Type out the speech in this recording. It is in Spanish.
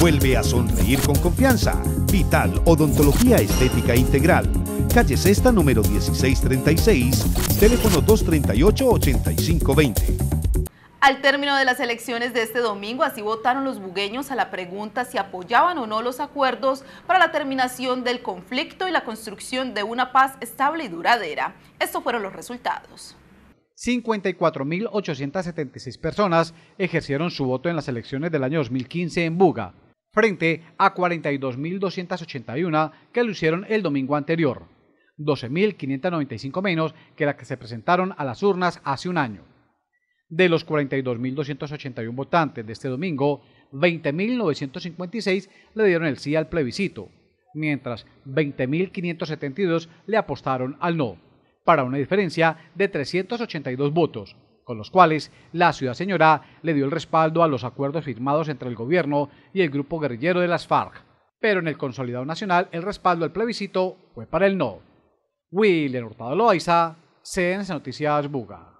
Vuelve a sonreír con confianza. Vital Odontología Estética Integral. Calle Cesta, número 1636, teléfono 238-8520. Al término de las elecciones de este domingo, así votaron los bugueños a la pregunta si apoyaban o no los acuerdos para la terminación del conflicto y la construcción de una paz estable y duradera. Estos fueron los resultados. 54.876 personas ejercieron su voto en las elecciones del año 2015 en Buga, frente a 42.281 que hicieron el domingo anterior, 12.595 menos que las que se presentaron a las urnas hace un año. De los 42.281 votantes de este domingo, 20.956 le dieron el sí al plebiscito, mientras 20.572 le apostaron al no, para una diferencia de 382 votos, con los cuales la ciudad señora le dio el respaldo a los acuerdos firmados entre el gobierno y el grupo guerrillero de las FARC. Pero en el Consolidado Nacional el respaldo al plebiscito fue para el no. William Hurtado Loaiza, CNC Noticias Buga.